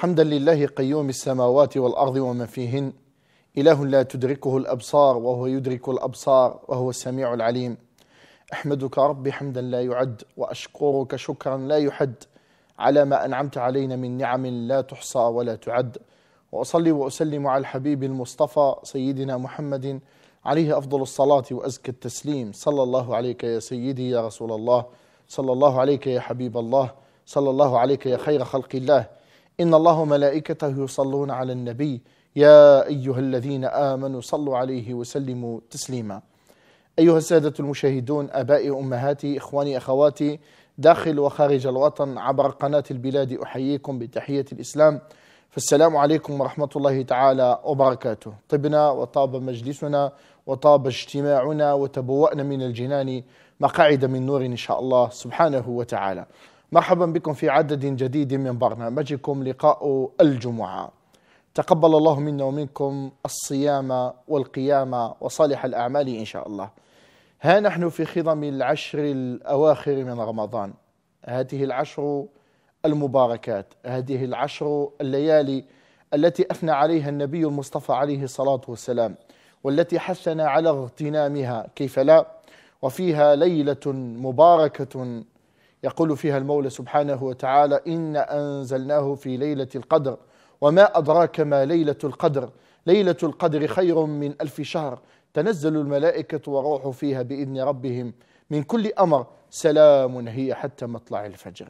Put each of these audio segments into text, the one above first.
حمدا لله قيوم السماوات والأرض ومن فيهن إله لا تدركه الأبصار وهو يدرك الأبصار وهو السميع العليم أحمدك ربي حمدا لا يعد وأشكرك شكرا لا يحد على ما أنعمت علينا من نعم لا تحصى ولا تعد وأصلي وأسلم على الحبيب المصطفى سيدنا محمد عليه أفضل الصلاة وأزكى التسليم صلى الله عليك يا سيدي يا رسول الله صلى الله عليك يا حبيب الله صلى الله عليك يا خير خلق الله إن الله ملائكته يصلون على النبي يا أيها الذين آمنوا صلوا عليه وسلموا تسليما أيها السادة المشاهدون أبائي أمهاتي إخواني أخواتي داخل وخارج الوطن عبر قناة البلاد أحييكم بتحية الإسلام فالسلام عليكم ورحمة الله تعالى وبركاته طبنا وطاب مجلسنا وطاب اجتماعنا وتبوأنا من الجنان مقاعد من نور إن شاء الله سبحانه وتعالى مرحبا بكم في عدد جديد من برنامجكم لقاء الجمعة تقبل الله منا ومنكم الصيام والقيام وصالح الأعمال إن شاء الله ها نحن في خضم العشر الأواخر من رمضان هذه العشر المباركات هذه العشر الليالي التي أثنى عليها النبي المصطفى عليه الصلاة والسلام والتي حثنا على اغتنامها كيف لا وفيها ليلة مباركة يقول فيها المولى سبحانه وتعالى إن أنزلناه في ليلة القدر وما أدراك ما ليلة القدر ليلة القدر خير من ألف شهر تنزل الملائكة وروح فيها بإذن ربهم من كل أمر سلام هي حتى مطلع الفجر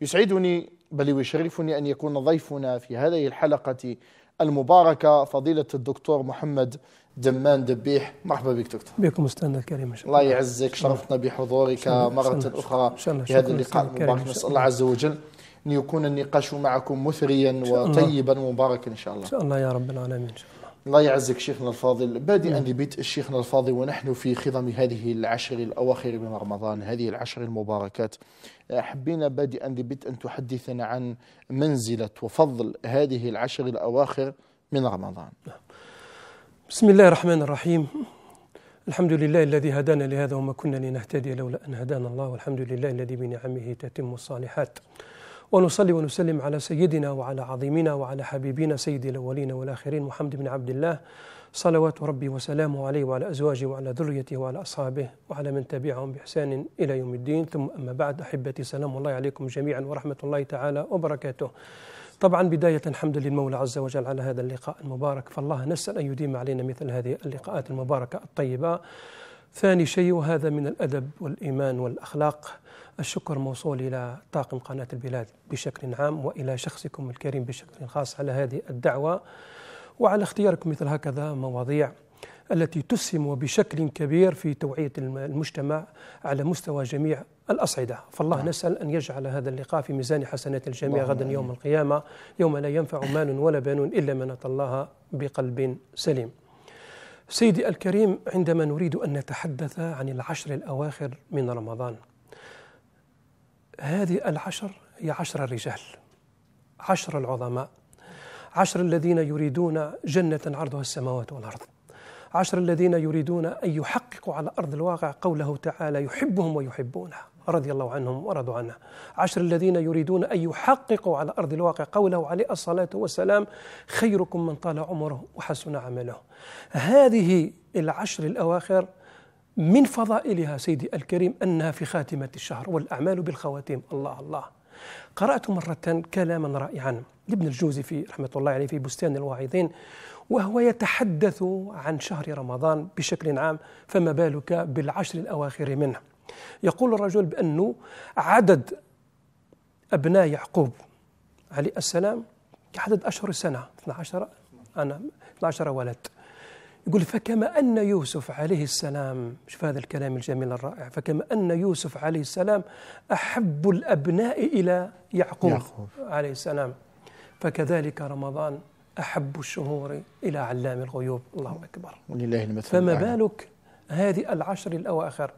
يسعدني بل ويشرفني أن يكون ضيفنا في هذه الحلقة المباركة فضيلة الدكتور محمد دمان دبيح مرحبا بك دكتور بكم استاذنا الكريم إن شاء الله يعزك شرفتنا بحضورك مرة أخرى في هذا اللقاء المبارك نسأل الله عز وجل أن يكون النقاش معكم مثريا وطيبا ومباركا إن شاء الله إن شاء الله يا رب العالمين إن شاء الله الله يعزك شيخنا الفاضل بادئا نعم. ببدء شيخنا الفاضل ونحن في خضم هذه العشر الأواخر من رمضان هذه العشر المباركات آه، حبينا بادئا ببدء أن تحدثنا عن منزلة وفضل هذه العشر الأواخر من رمضان نعم. بسم الله الرحمن الرحيم الحمد لله الذي هدانا لهذا وما كنا لنهتدي لولا أن هدانا الله والحمد لله الذي بنعمه تتم الصالحات ونصلي ونسلم على سيدنا وعلى عظيمنا وعلى حبيبنا سيد الأولين والآخرين محمد بن عبد الله صلوات ربي وسلامه عليه وعلى أزواجه وعلى ذريته وعلى أصحابه وعلى من تبعهم بإحسان إلى يوم الدين ثم أما بعد أحبتي سلام الله عليكم جميعا ورحمة الله تعالى وبركاته طبعا بداية الحمد للمولى عز وجل على هذا اللقاء المبارك فالله نسأل أن يديم علينا مثل هذه اللقاءات المباركة الطيبة ثاني شيء وهذا من الأدب والإيمان والأخلاق الشكر موصول إلى طاقم قناة البلاد بشكل عام وإلى شخصكم الكريم بشكل خاص على هذه الدعوة وعلى اختياركم مثل هكذا مواضيع التي تسهم بشكل كبير في توعية المجتمع على مستوى جميع الأصعدة فالله نعم. نسأل أن يجعل هذا اللقاء في ميزان حسنات الجميع غدا يوم القيامة يوم لا ينفع مال ولا بنون إلا من أتى الله بقلب سليم سيدي الكريم عندما نريد أن نتحدث عن العشر الأواخر من رمضان هذه العشر هي عشر الرجال عشر العظماء عشر الذين يريدون جنة عرضها السماوات والأرض عشر الذين يريدون أن يحققوا على أرض الواقع قوله تعالى يحبهم ويحبونه رضي الله عنهم ورضوا عنه عشر الذين يريدون أن يحققوا على أرض الواقع قوله عليه الصلاة والسلام خيركم من طال عمره وحسن عمله هذه العشر الأواخر من فضائلها سيدي الكريم أنها في خاتمة الشهر والأعمال بالخواتيم الله الله قرأت مرة كلاما رائعا لابن الجوزي في رحمة الله عليه في بستان الواعظين وهو يتحدث عن شهر رمضان بشكل عام فما بالك بالعشر الأواخر منه يقول الرجل بأنه عدد أبناء يعقوب عليه السلام عدد أشهر السنة 12 أنا 12 ولد يقول فكما أن يوسف عليه السلام شوف هذا الكلام الجميل الرائع فكما أن يوسف عليه السلام أحب الأبناء إلى يعقوب, يعقوب. عليه السلام فكذلك رمضان أحب الشهور إلى علام الغيوب الله أكبر ولله المثل فما بالك هذه العشر الأواخر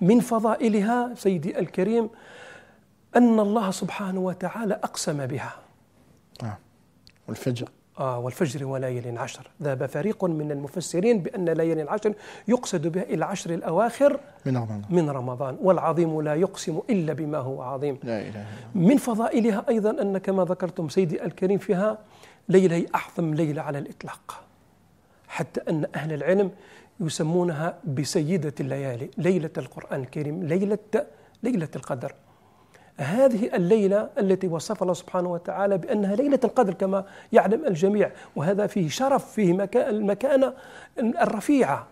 من فضائلها سيدي الكريم أن الله سبحانه وتعالى أقسم بها آه. والفجر آه والفجر وليل عشر ذهب فريق من المفسرين بأن ليالي العشر يقصد بها العشر الأواخر من رمضان, من رمضان والعظيم لا يقسم إلا بما هو عظيم لا إله من فضائلها أيضا أن كما ذكرتم سيدي الكريم فيها ليلة أعظم ليلة على الإطلاق حتى أن أهل العلم يسمونها بسيدة الليالي ليلة القرآن الكريم ليلة ليلة القدر هذه الليلة التي وصف الله سبحانه وتعالى بأنها ليلة القدر كما يعلم الجميع وهذا فيه شرف فيه المكانة الرفيعة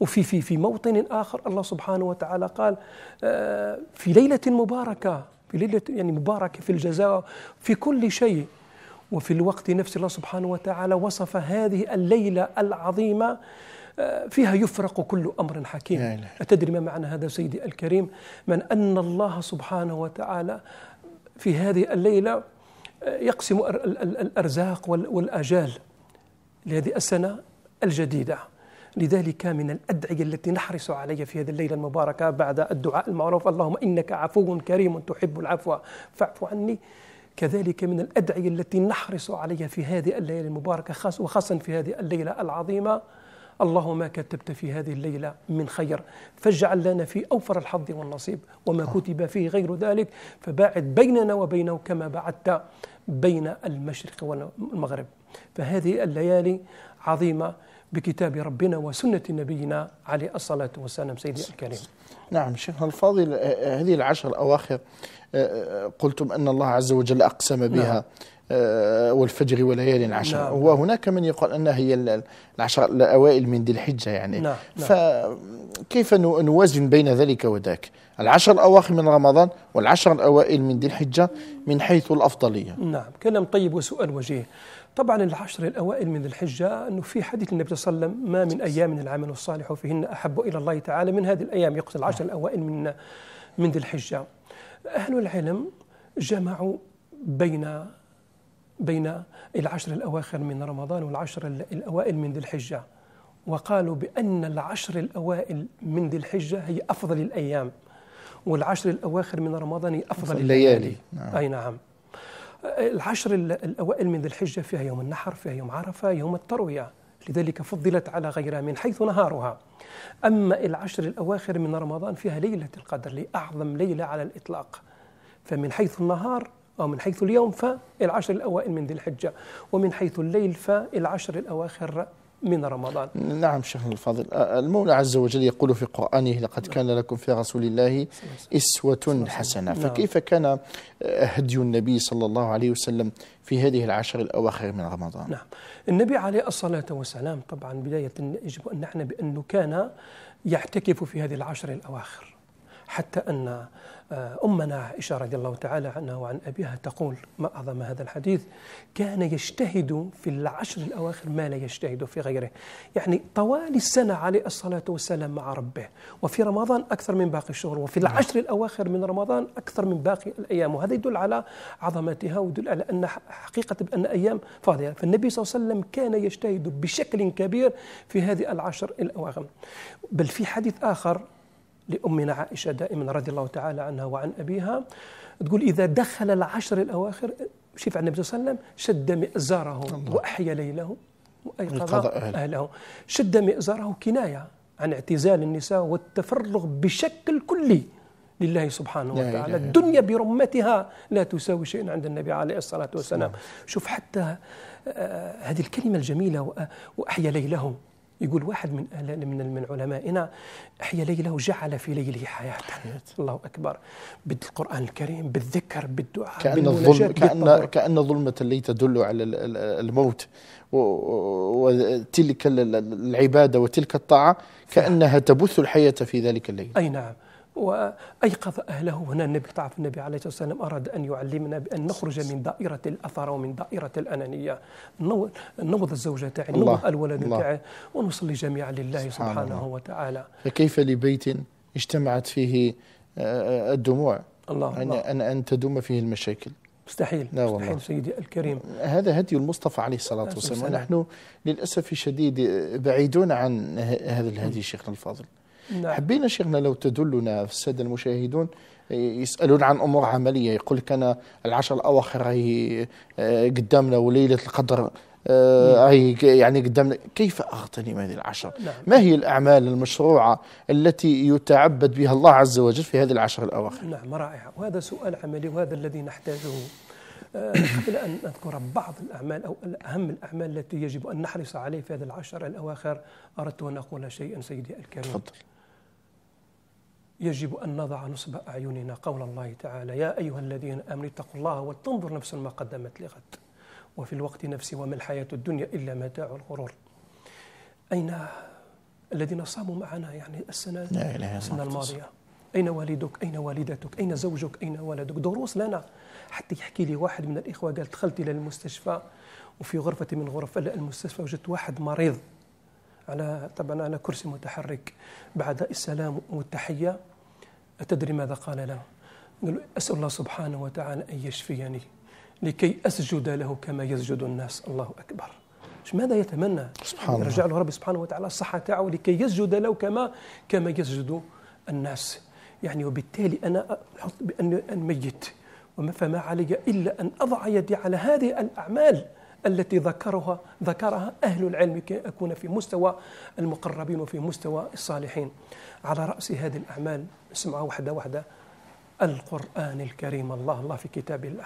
وفي في في موطن آخر الله سبحانه وتعالى قال آه، في ليلة مباركة في ليلة يعني مباركة في الجزاء في كل شيء وفي الوقت نفسه الله سبحانه وتعالى وصف هذه الليلة العظيمة فيها يفرق كل أمر حكيم أتدري ما معنى هذا سيدي الكريم من أن الله سبحانه وتعالى في هذه الليلة آه، يقسم الأرزاق والآجال لهذه السنة الجديدة لذلك من الأدعية التي نحرص عليها في هذه الليلة المباركة بعد الدعاء المعروف اللهم إنك عفو كريم تحب العفو فاعف عني كذلك من الأدعية التي نحرص عليها في هذه الليلة المباركة خاصه وخاصه في هذه الليلة العظيمة اللهم كتبت في هذه الليلة من خير فاجعل لنا في أوفر الحظ والنصيب وما كتب فيه غير ذلك فباعد بيننا وبينه كما بعدت بين المشرق والمغرب فهذه الليالي عظيمة بكتاب ربنا وسنة نبينا عليه الصلاة والسلام سيدي الكريم نعم شيخنا الفاضل آه، آه، هذه العشر الأواخر آه، قلتم أن الله عز وجل أقسم بها نعم. آه، والفجر وليال العشر نعم وهناك نعم. من يقول أنها هي العشر الأوائل من ذي الحجة يعني نعم, نعم. فكيف نوازن بين ذلك وذاك العشر الأواخر من رمضان والعشر الأوائل من ذي الحجة من حيث الأفضلية نعم كلام طيب وسؤال وجيه طبعا العشر الأوائل من ذي الحجة أنه في حديث النبي صلى الله عليه وسلم ما من أيام العمل الصالح فيهن أحب إلى الله تعالى من هذه الأيام يقصد العشر نعم. الأوائل من من ذي الحجة أهل العلم جمعوا بين بين العشر الأواخر من رمضان والعشر الأوائل من ذي الحجة وقالوا بأن العشر الأوائل من ذي الحجة هي أفضل الأيام والعشر الأواخر من رمضان هي أفضل الليالي نعم. أي نعم العشر الأوائل من ذي الحجة فيها يوم النحر فيها يوم عرفة يوم التروية لذلك فضلت على غيرها من حيث نهارها أما العشر الأواخر من رمضان فيها ليلة القدر لأعظم ليلة على الإطلاق فمن حيث النهار ومن حيث اليوم فالعشر الأوائل من ذي الحجة ومن حيث الليل فالعشر الأواخر من رمضان نعم شيخنا الفاضل المولى عز وجل يقول في قرآنه لقد كان لكم في رسول الله إسوة حسنة نعم. فكيف كان هدي النبي صلى الله عليه وسلم في هذه العشر الأواخر من رمضان نعم النبي عليه الصلاة والسلام طبعا بداية يجب أن نحن بأنه كان يعتكف في هذه العشر الأواخر حتى أن آه، أمنا عائشة رضي الله تعالى عنها وعن أبيها تقول ما أعظم هذا الحديث كان يجتهد في العشر الأواخر ما لا يجتهد في غيره يعني طوال السنة عليه الصلاة والسلام مع ربه وفي رمضان أكثر من باقي الشهور وفي نعم. العشر الأواخر من رمضان أكثر من باقي الأيام وهذا يدل على عظمتها ويدل على أن حقيقة بأن أيام فاضلة فالنبي صلى الله عليه وسلم كان يجتهد بشكل كبير في هذه العشر الأواخر بل في حديث آخر لأمنا عائشة دائما رضي الله تعالى عنها وعن أبيها تقول إذا دخل العشر الأواخر شفع النبي صلى الله عليه وسلم شد مئزاره وأحيا ليله وأيقظ أهله شد مئزاره كناية عن اعتزال النساء والتفرغ بشكل كلي لله سبحانه لا وتعالى لا الدنيا برمتها لا تساوي شيء عند النبي عليه الصلاة والسلام شوف حتى آه، هذه الكلمة الجميلة وأحيا ليله يقول واحد من من من علمائنا أحيا ليله وجعل في ليله حياة الله أكبر بالقرآن الكريم بالذكر بالدعاء كأن الظلم كأن كأن ظلمة الليل تدل على الموت وتلك العبادة وتلك الطاعة كأنها تبث الحياة في ذلك الليل أي نعم وايقظ اهله هنا النبي تعرف النبي عليه الصلاه والسلام اراد ان يعلمنا بان نخرج من دائره الاثر ومن دائره الانانيه نوض الزوجه تاعي نوض الولد تاعي ونصلي جميعا لله سبحانه الله. وتعالى فكيف لبيت اجتمعت فيه آه، آه، الدموع الله أن, الله. أن, أن تدوم فيه المشاكل مستحيل لا مستحيل والله. سيدي الكريم هذا هدي المصطفى عليه الصلاة آه، والسلام ونحن للأسف الشديد بعيدون عن هذا الهدي شيخنا الفاضل نعم. حبينا شيخنا لو تدلنا في الساده المشاهدون يسالون عن امور عمليه يقول لك انا العشر الاواخر هي آه، قدامنا وليله القدر آه، نعم. هي يعني قدامنا كيف اغتنم هذه العشر؟ نعم. ما هي الاعمال المشروعه التي يتعبد بها الله عز وجل في هذه العشر الاواخر؟ نعم رائعه وهذا سؤال عملي وهذا الذي نحتاجه آه، قبل أن أذكر بعض الأعمال أو أهم الأعمال التي يجب أن نحرص عليه في هذه العشر الأواخر أردت أن أقول شيئا سيدي الكريم فضل. يجب أن نضع نصب أعيننا قول الله تعالى يا أيها الذين آمنوا اتقوا الله ولتنظر نفس ما قدمت لغد وفي الوقت نفسه وما الحياة الدنيا إلا متاع الغرور أين الذين صاموا معنا يعني السنة السنة الماضية أين والدك أين والدتك أين زوجك أين ولدك دروس لنا حتى يحكي لي واحد من الإخوة قال دخلت إلى المستشفى وفي غرفة من غرف المستشفى وجدت واحد مريض على طبعا على كرسي متحرك بعد السلام والتحية أتدري ماذا قال له قال أسأل الله سبحانه وتعالى أن يشفيني لكي أسجد له كما يسجد الناس الله أكبر ماذا يتمنى سبحان الله رجع له ربي سبحانه وتعالى الصحة تاعه لكي يسجد له كما كما يسجد الناس يعني وبالتالي أنا بأن ميت وما فما علي إلا أن أضع يدي على هذه الأعمال التي ذكرها ذكرها أهل العلم كي أكون في مستوى المقربين وفي مستوى الصالحين على رأس هذه الأعمال اسمعوا واحدة واحدة القرآن الكريم الله الله في كتاب الله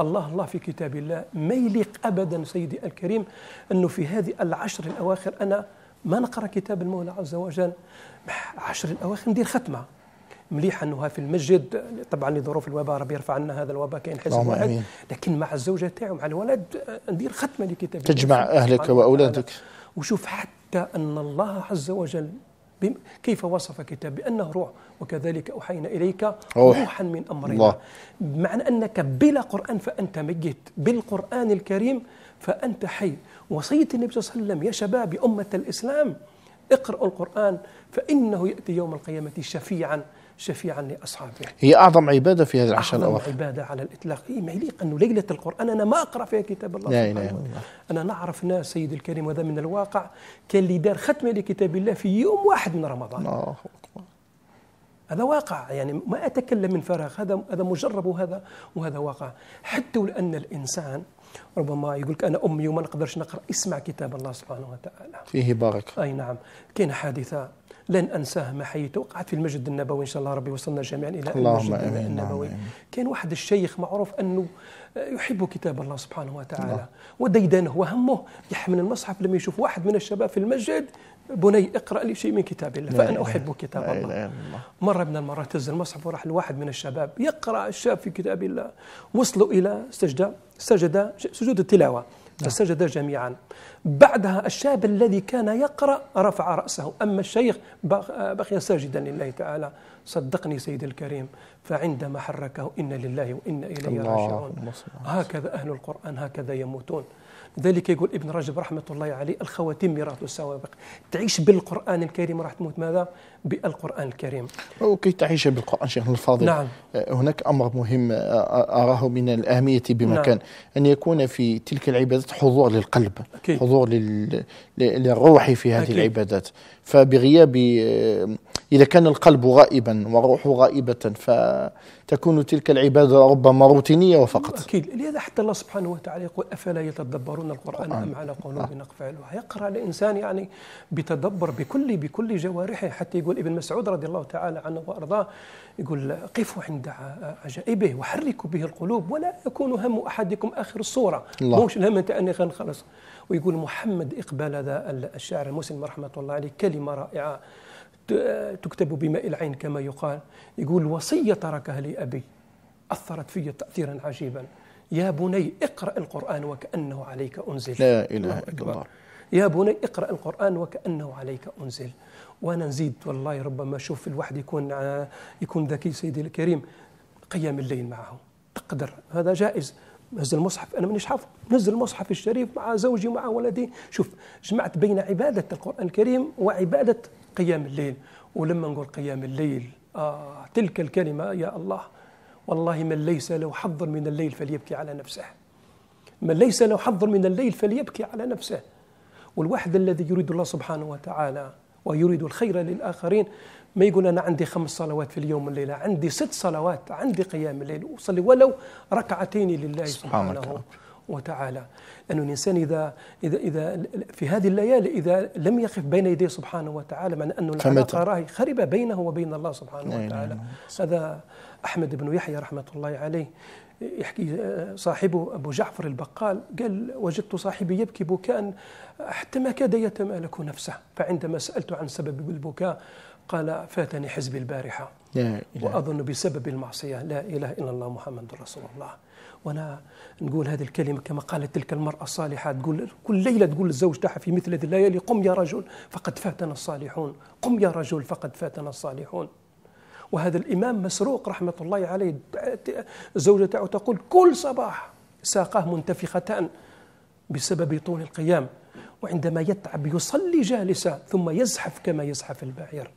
الله الله في كتاب الله ما يليق أبدا سيدي الكريم أنه في هذه العشر الأواخر أنا ما نقرأ كتاب المولى عز وجل عشر الأواخر ندير ختمة مليحه انه في المسجد طبعا لظروف الوباء ربي يرفع عنا هذا الوباء كاين حزب واحد أمين. لكن مع الزوجه تاعو مع الولد ندير ختمه لكتاب تجمع اهلك واولادك وشوف حتى ان الله عز وجل كيف وصف كتاب بأنه روح وكذلك أوحينا إليك أوه. روحا من أمرنا الله. بمعنى أنك بلا قرآن فأنت ميت بالقرآن الكريم فأنت حي وصية النبي صلى الله عليه وسلم يا شباب أمة الإسلام اقرأوا القرآن فإنه يأتي يوم القيامة شفيعا شفيعا لأصحابه هي أعظم عبادة في هذه العشر الأواخر أعظم عبادة على الإطلاق إيه، ما يليق أنه ليلة القرآن أنا ما أقرأ فيها كتاب الله لا إله إلا أنا نعرف ناس سيد الكريم وهذا من الواقع كان اللي دار ختمة لكتاب الله في يوم واحد من رمضان الله أكبر هذا واقع يعني ما أتكلم من فراغ هذا هذا مجرب وهذا وهذا واقع حتى لأن الإنسان ربما يقول لك انا امي وما نقدرش نقرا اسمع كتاب الله سبحانه وتعالى فيه بركه اي نعم كاين حادثه لن انساه ما حييته وقعت في المسجد النبوي ان شاء الله ربي وصلنا جميعا الى المسجد النبوي كان واحد الشيخ معروف انه يحب كتاب الله سبحانه وتعالى الله. وديدانه وهمه يحمل المصحف لما يشوف واحد من الشباب في المسجد بني اقرا لي شيء من كتاب الله فانا احب كتاب الله. الله مره من المرات تز المصحف وراح لواحد من الشباب يقرا الشاب في كتاب الله وصلوا الى سجده سجد سجود التلاوه نعم. فسجد جميعا بعدها الشاب الذي كان يقرأ رفع رأسه أما الشيخ بقي ساجدا لله تعالى صدقني سيد الكريم فعندما حركه إن لله وإنا إليه راجعون هكذا أهل القرآن هكذا يموتون ذلك يقول ابن رجب رحمة الله عليه الخواتم ميراث السوابق تعيش بالقرآن الكريم راح تموت ماذا؟ بالقرآن الكريم وكي تعيش بالقرآن شيخنا الفاضل نعم. آه، هناك أمر مهم آه، آه، أراه من الأهمية بمكان نعم. أن يكون في تلك العبادات حضور للقلب أكيد. حضور لل... للروح في هذه أكيد. العبادات فبغياب إذا كان القلب غائبا والروح غائبة فتكون تلك العبادة ربما روتينية وفقط أكيد لهذا حتى الله سبحانه وتعالى يقول أفلا يتدبرون القرآن أم على قلوب أقفالها يقرأ الإنسان يعني بتدبر بكل بكل جوارحه حتى يقول ابن مسعود رضي الله تعالى عنه وأرضاه يقول قفوا عند عجائبه وحركوا به القلوب ولا يكون هم أحدكم آخر الصورة موش الهم أنت أني خلص ويقول محمد إقبال هذا الشاعر المسلم رحمة الله عليه كلمة رائعة تكتب بماء العين كما يقال يقول وصية تركها لي أبي أثرت في تأثيرا عجيبا يا بني اقرأ القرآن وكأنه عليك أنزل لا إله إلا الله يا بني اقرأ القرآن وكأنه عليك أنزل وأنا نزيد والله ربما شوف الواحد يكون آه، يكون ذكي سيدي الكريم قيام الليل معه تقدر هذا جائز نزل المصحف انا مانيش حافظ نزل المصحف الشريف مع زوجي مع ولدي شوف جمعت بين عباده القران الكريم وعباده قيام الليل ولما نقول قيام الليل آه تلك الكلمة يا الله والله من ليس له حظ من الليل فليبكي على نفسه من ليس له حظ من الليل فليبكي على نفسه والواحد الذي يريد الله سبحانه وتعالى ويريد الخير للآخرين ما يقول أنا عندي خمس صلوات في اليوم والليلة عندي ست صلوات عندي قيام الليل أصلي ولو ركعتين لله سبحانه, سبحانه وتعالى أن الإنسان إذا, إذا, إذا في هذه الليالي إذا لم يقف بين يديه سبحانه وتعالى معنى أن العلاقة راهي خرب بينه وبين الله سبحانه نعم، وتعالى نعم. هذا أحمد بن يحيى رحمة الله عليه يحكي آه، صاحبه أبو جعفر البقال قال وجدت صاحبي يبكي بكاء حتى ما كاد يتمالك نفسه فعندما سألت عن سبب البكاء قال فاتني حزبي البارحة لا إله. وأظن بسبب المعصية لا إله إلا الله محمد رسول الله وأنا نقول هذه الكلمة كما قالت تلك المرأة الصالحة تقول كل ليلة تقول للزوج تاعها في مثل هذه الليالي قم يا رجل فقد فاتنا الصالحون قم يا رجل فقد فاتنا الصالحون وهذا الإمام مسروق رحمة الله عليه الزوجة تاعه تقول كل صباح ساقاه منتفختان بسبب طول القيام وعندما يتعب يصلي جالسا ثم يزحف كما يزحف البعير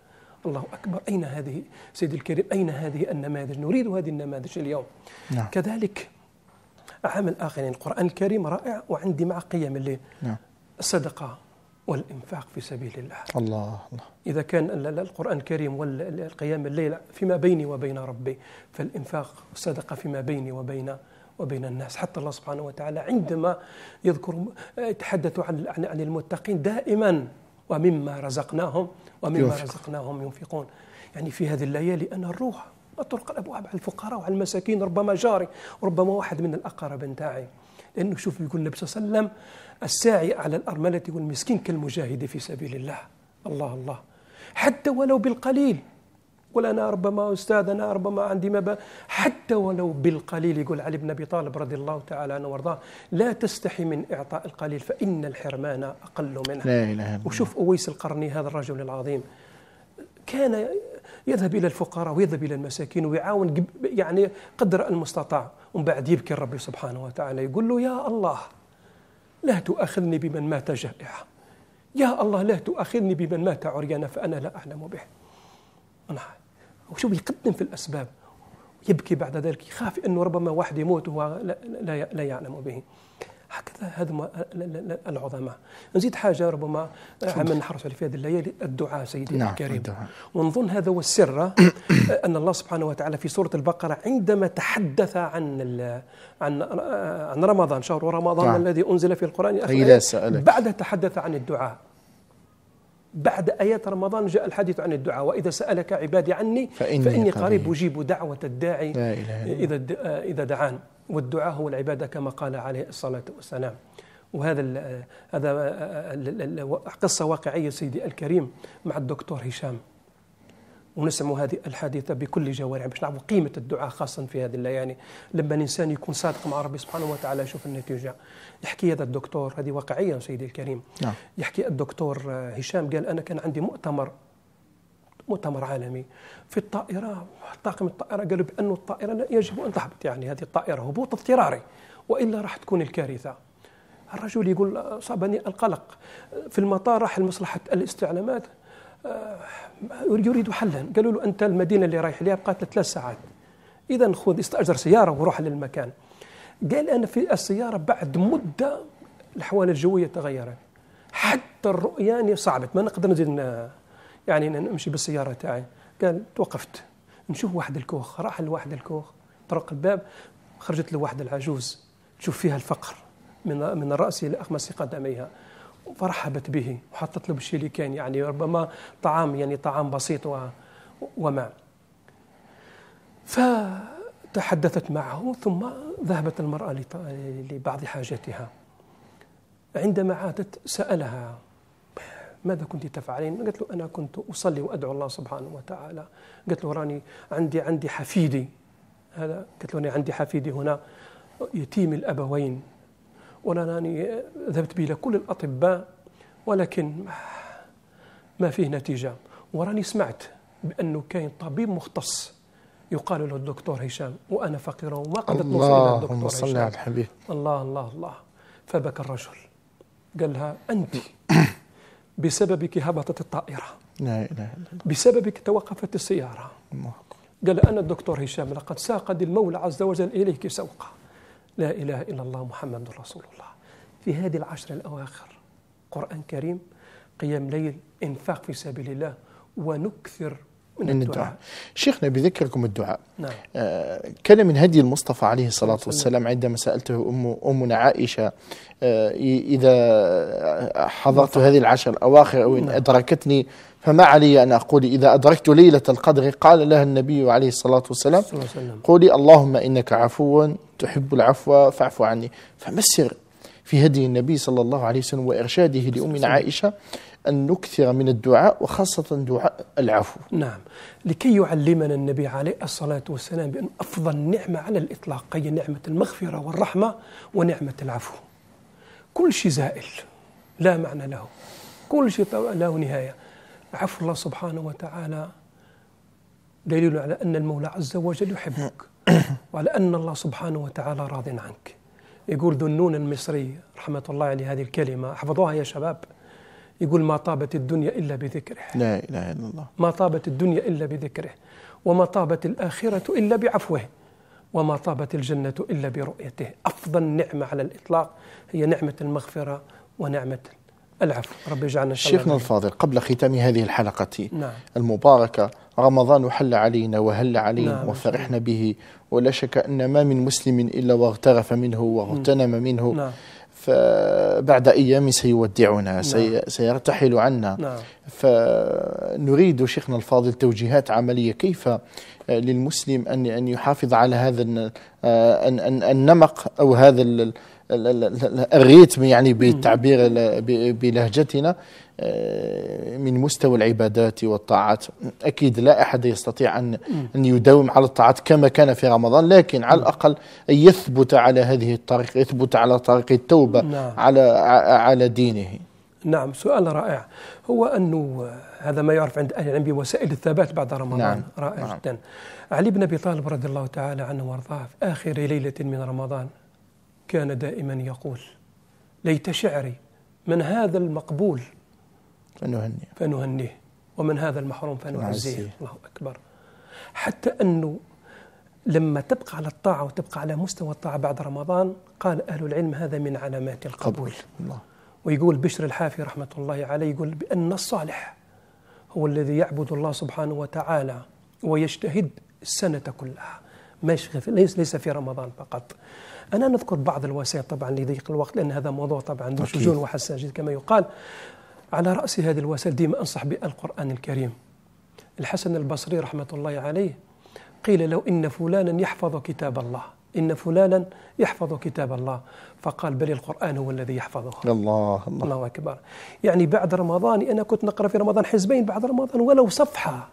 الله أكبر أين هذه سيدي الكريم أين هذه النماذج نريد هذه النماذج اليوم نعم. كذلك عمل آخر يعني القرآن الكريم رائع وعندي مع قيم الليل نعم. الصدقة والإنفاق في سبيل الله الله الله إذا كان القرآن الكريم والقيام الليل فيما بيني وبين ربي فالإنفاق والصدقة فيما بيني وبين وبين الناس حتى الله سبحانه وتعالى عندما يذكر يتحدث عن عن المتقين دائما ومما رزقناهم ومما يوفق. رزقناهم ينفقون يعني في هذه الليالي أنا الروح أطرق الأبواب على الفقراء وعلى المساكين ربما جاري ربما واحد من الأقارب نتاعي لأنه شوف يقول النبي صلى الله عليه وسلم الساعي على الأرملة والمسكين كالمجاهد في سبيل الله الله الله حتى ولو بالقليل يقول أنا ربما أستاذ أنا ربما عندي مبا حتى ولو بالقليل يقول علي بن أبي طالب رضي الله تعالى عنه وارضاه لا تستحي من إعطاء القليل فإن الحرمان أقل منه لا إله إلا وشوف أويس القرني هذا الرجل العظيم كان يذهب إلى الفقراء ويذهب إلى المساكين ويعاون يعني قدر المستطاع ومن بعد يبكي الرب سبحانه وتعالى يقول له يا الله لا تؤاخذني بمن مات جائعا يا الله لا تؤاخذني بمن مات عريانا فأنا لا أعلم به نعم وشو يقدم في الأسباب يبكي بعد ذلك يخاف أنه ربما واحد يموت وهو لا, لا, يعلم به هكذا هذا العظماء نزيد حاجة ربما عمل نحرص عليه في هذه الليالي الدعاء سيدي نعم الكريم الدعاء. ونظن هذا هو السر أن الله سبحانه وتعالى في سورة البقرة عندما تحدث عن عن عن رمضان شهر رمضان نعم. الذي أنزل في القرآن فإذا بعد تحدث عن الدعاء بعد آيات رمضان جاء الحديث عن الدعاء وإذا سألك عبادي عني فإني, فإني قريب أجيب دعوة الداعي إذا إذا دعان والدعاء هو العبادة كما قال عليه الصلاة والسلام وهذا هذا قصة واقعية سيدي الكريم مع الدكتور هشام ونسمع هذه الحادثه بكل جوارح باش نعرفوا قيمه الدعاء خاصه في هذه الليالي يعني لما الانسان يكون صادق مع ربي سبحانه وتعالى يشوف النتيجه يحكي هذا الدكتور هذه واقعيه سيدي الكريم نعم. يحكي الدكتور هشام قال انا كان عندي مؤتمر مؤتمر عالمي في الطائرة طاقم الطائرة قالوا بأنه الطائرة لا يجب أن تهبط يعني هذه الطائرة هبوط اضطراري وإلا راح تكون الكارثة الرجل يقول صابني القلق في المطار راح لمصلحة الاستعلامات آه، يريد حلا قالوا له انت المدينه اللي رايح لها بقات ثلاث ساعات اذا خذ استاجر سياره وروح للمكان قال انا في السياره بعد مده الاحوال الجويه تغيرت حتى يعني صعبت ما نقدر نزيد يعني نمشي بالسياره تاعي قال توقفت نشوف واحد الكوخ راح لواحد الكوخ طرق الباب خرجت له واحده العجوز تشوف فيها الفقر من من راس الى اخمص قدميها فرحبت به وحطت له بالشيء اللي كان يعني ربما طعام يعني طعام بسيط وماء فتحدثت معه ثم ذهبت المرأة لبعض حاجاتها عندما عادت سألها ماذا كنت تفعلين؟ قالت له أنا كنت أصلي وأدعو الله سبحانه وتعالى قالت له راني عندي عندي حفيدي هذا قالت له أنا عندي حفيدي هنا يتيم الأبوين راني ذهبت به إلى كل الأطباء ولكن ما فيه نتيجة وراني سمعت بأنه كاين طبيب مختص يقال له الدكتور هشام وأنا فقير وما قدرت نوصل إلى الدكتور هشام صلى على الحبيب الله الله الله فبكى الرجل قال لها أنت بسببك هبطت الطائرة لا إله إلا الله بسببك توقفت السيارة الله قال أنا الدكتور هشام لقد ساقني المولى عز وجل إليك سوقه لا إله إلا الله محمد رسول الله في هذه العشر الأواخر قرآن كريم قيام ليل إنفاق في سبيل الله ونكثر من, من الدعاء. الدعاء شيخنا بذكركم الدعاء نعم. آه كان من هدي المصطفى عليه الصلاة نعم. والسلام عندما سألته أم أمنا عائشة آه إذا حضرت نعم. هذه العشر الأواخر أو إن نعم. أدركتني فما علي أن أقول إذا أدركت ليلة القدر قال لها النبي عليه الصلاة والسلام قولي اللهم إنك عفو تحب العفو فاعف عني فما السر في هدي النبي صلى الله عليه وسلم وإرشاده لأمنا عائشة أن نكثر من الدعاء وخاصة دعاء العفو نعم لكي يعلمنا النبي عليه الصلاة والسلام بأن أفضل نعمة على الإطلاق هي نعمة المغفرة والرحمة ونعمة العفو كل شيء زائل لا معنى له كل شيء له نهاية عفو الله سبحانه وتعالى دليل على أن المولى عز وجل يحبك وعلى أن الله سبحانه وتعالى راض عنك يقول ذنون المصري رحمة الله عليه هذه الكلمة احفظوها يا شباب يقول ما طابت الدنيا إلا بذكره لا إله إلا الله ما طابت الدنيا إلا بذكره وما طابت الآخرة إلا بعفوه وما طابت الجنة إلا برؤيته أفضل نعمة على الإطلاق هي نعمة المغفرة ونعمة العفو رب يجعلنا شيخنا الفاضل قبل ختام هذه الحلقة نعم. المباركة رمضان حل علينا وهل علينا نعم وفرحنا به ولا شك أن ما من مسلم إلا واغترف منه واغتنم منه نعم. فبعد أيام سيودعنا نعم. سيرتحل عنا نعم. فنريد شيخنا الفاضل توجيهات عملية كيف آه، للمسلم أن أن يحافظ على هذا النمق آه، أو هذا الريتم يعني بالتعبير بلهجتنا آه، من مستوى العبادات والطاعات أكيد لا أحد يستطيع أن, أن يداوم على الطاعات كما كان في رمضان لكن على الأقل أن يثبت على هذه الطريق يثبت على طريق التوبة نعم. على, على دينه نعم سؤال رائع هو أنه آه، هذا ما يعرف عند أهل العلم بوسائل الثبات بعد رمضان نعم. رائع نعم. جدا علي بن أبي طالب رضي الله تعالى عنه وارضاه في آخر ليلة من رمضان كان دائما يقول ليت شعري من هذا المقبول فنهنيه فنهنيه ومن هذا المحروم فنعزيه الله أكبر حتى أنه لما تبقى على الطاعة وتبقى على مستوى الطاعة بعد رمضان قال أهل العلم هذا من علامات القبول الله. ويقول بشر الحافي رحمة الله عليه يقول بأن الصالح هو الذي يعبد الله سبحانه وتعالى ويجتهد السنة كلها ليس ليس في رمضان فقط أنا نذكر بعض الوسائل طبعا لضيق الوقت لأن هذا موضوع طبعا ذو شجون وحساس كما يقال على رأس هذه الوسائل ديما أنصح بالقرآن الكريم الحسن البصري رحمة الله عليه قيل له إن فلانا يحفظ كتاب الله إن فلانا يحفظ كتاب الله فقال بل القرآن هو الذي يحفظه الله الله, الله أكبر يعني بعد رمضان أنا كنت نقرأ في رمضان حزبين بعد رمضان ولو صفحة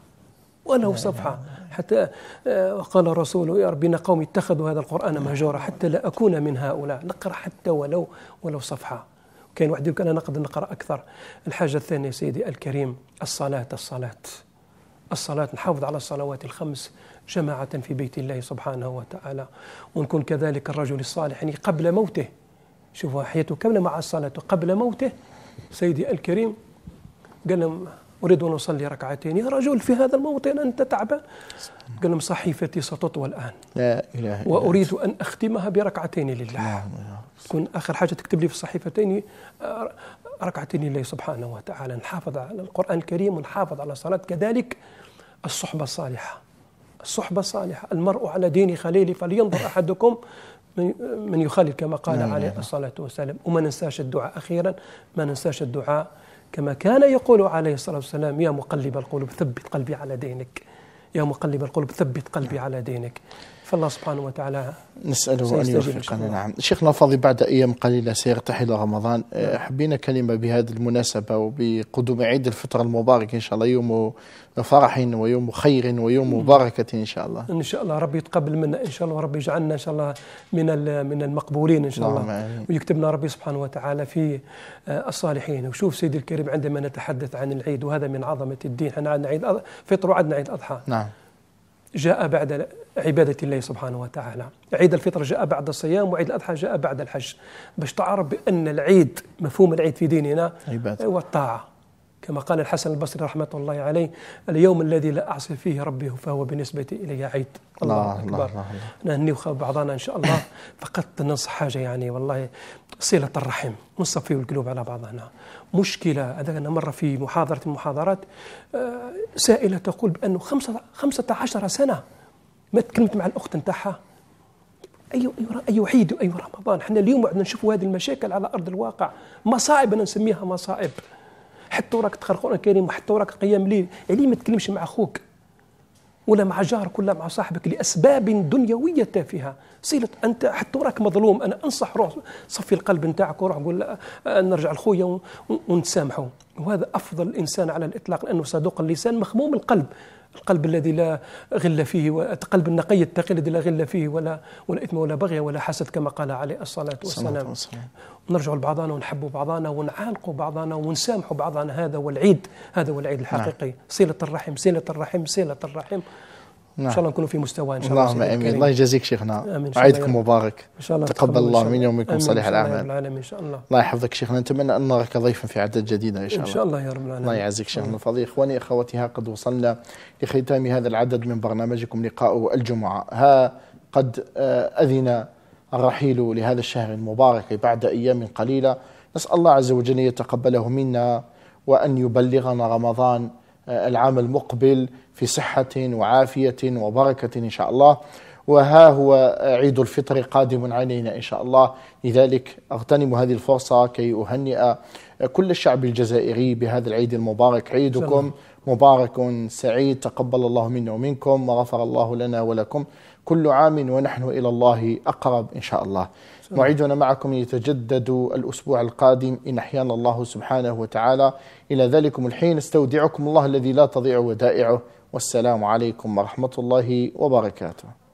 ولو صفحة حتى آه، قال الرسول يا ربنا قومي اتخذوا هذا القرآن مهجورا حتى لا أكون من هؤلاء نقرأ حتى ولو ولو صفحة كاين واحد يقول أنا نقدر نقرأ أكثر الحاجة الثانية سيدي الكريم الصلاة الصلاة الصلاة نحافظ على الصلوات الخمس جماعة في بيت الله سبحانه وتعالى ونكون كذلك الرجل الصالح يعني قبل موته شوفوا حياته كاملة مع الصلاة قبل موته سيدي الكريم قال لهم أريد أن أصلي ركعتين يا رجل في هذا الموطن أنت تعبان قال لهم صحيفتي ستطوى الآن لا إله إلا وأريد أن أختمها بركعتين لله نعم، نعم. تكون آخر حاجة تكتب لي في الصحيفتين آه، ركعتين لله سبحانه وتعالى نحافظ على القرآن الكريم ونحافظ على الصلاة كذلك الصحبة الصالحة الصحبة الصالحة المرء على دين خليله فلينظر أحدكم من يخالل كما قال نعم، عليه الصلاة والسلام وما ننساش الدعاء أخيرا ما ننساش الدعاء كما كان يقول عليه الصلاة والسلام يا مقلب القلوب ثبت قلبي على دينك يا مقلب القلوب ثبت قلبي على دينك فالله سبحانه وتعالى نسأله أن يوفقنا نعم شيخنا الفاضل بعد أيام قليلة سيرتحل رمضان أه، نعم. حبينا كلمة بهذه المناسبة وبقدوم عيد الفطر المبارك إن شاء الله يوم فرح ويوم خير ويوم نعم. مباركة إن شاء الله إن شاء الله ربي يتقبل منا إن شاء الله ربي يجعلنا إن شاء الله من من المقبولين إن شاء الله نعم، ويكتبنا ربي سبحانه وتعالى في آه، الصالحين وشوف سيدي الكريم عندما نتحدث عن العيد وهذا من عظمة الدين احنا عندنا عيد فطر وعندنا عيد أضحى نعم جاء بعد عبادة الله سبحانه وتعالى عيد الفطر جاء بعد الصيام وعيد الأضحى جاء بعد الحج باش تعرف بأن العيد مفهوم العيد في ديننا عبادة. الطاعة كما قال الحسن البصري رحمة الله عليه اليوم الذي لا أعصي فيه ربي فهو بالنسبة إلي عيد الله, الله أكبر الله الله. نهني بعضنا إن شاء الله فقط ننصح حاجة يعني والله صلة الرحم نصفي القلوب على بعضنا مشكلة هذا أنا مرة في محاضرة المحاضرات آه، سائلة تقول بأنه 15 سنة ما تكلمت مع الأخت نتاعها أي أيوة أي أيوة عيد أي أيوة رمضان احنا اليوم عندنا نشوفوا هذه المشاكل على أرض الواقع مصائب أنا نسميها مصائب حتى وراك تقرا القران كريم وحتى وراك قيام ليل عليه يعني ما تكلمش مع اخوك ولا مع جارك ولا مع صاحبك لاسباب دنيويه تافهه صله انت حتى وراك مظلوم انا انصح روح صفي القلب نتاعك وروح قول آه، نرجع لخويا ونسامحه وهذا افضل انسان على الاطلاق لانه صدوق اللسان مخموم القلب القلب الذي لا غل فيه والقلب النقي التقي الذي لا غل فيه ولا ولا اثم ولا بغي ولا حسد كما قال عليه الصلاه والسلام نرجع لبعضنا ونحب بعضنا ونعانق بعضنا ونسامح بعضنا هذا والعيد هذا والعيد الحقيقي نعم. صله الرحم صله الرحم صله الرحم نعم. ان شاء الله نكونوا في مستوى ان شاء الله اللهم امين الله يجازيك شيخنا آمين عيدكم مبارك ان شاء الله تقبل الله من يومكم صالح الاعمال العالمين ان شاء الله الله يحفظك شيخنا نتمنى ان نراك ضيفا في عدد جديده ان شاء الله ان شاء الله يا رب العالمين الله يعزك شيخنا الفضيل اخواني اخواتي ها قد وصلنا لختام هذا العدد من برنامجكم لقاء الجمعه ها قد آه، اذن الرحيل لهذا الشهر المبارك بعد ايام قليله نسال الله عز وجل ان يتقبله منا وان يبلغنا رمضان العام المقبل في صحة وعافية وبركة إن شاء الله وها هو عيد الفطر قادم علينا إن شاء الله لذلك أغتنم هذه الفرصة كي أهنئ كل الشعب الجزائري بهذا العيد المبارك عيدكم مبارك سعيد تقبل الله منا ومنكم وغفر الله لنا ولكم كل عام ونحن إلى الله أقرب إن شاء الله موعدنا معكم يتجدد الأسبوع القادم إن أحيانا الله سبحانه وتعالى إلى ذلكم الحين استودعكم الله الذي لا تضيع ودائعه والسلام عليكم ورحمة الله وبركاته